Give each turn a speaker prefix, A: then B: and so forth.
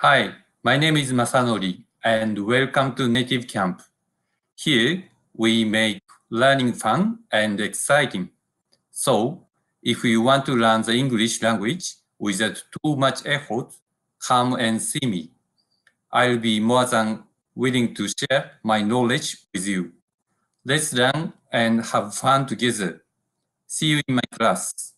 A: Hi, my name is Masanori and welcome to Native Camp. Here, we make learning fun and exciting. So, if you want to learn the English language without too much effort, come and see me. I'll be more than willing to share my knowledge with you. Let's learn and have fun together. See you in my class.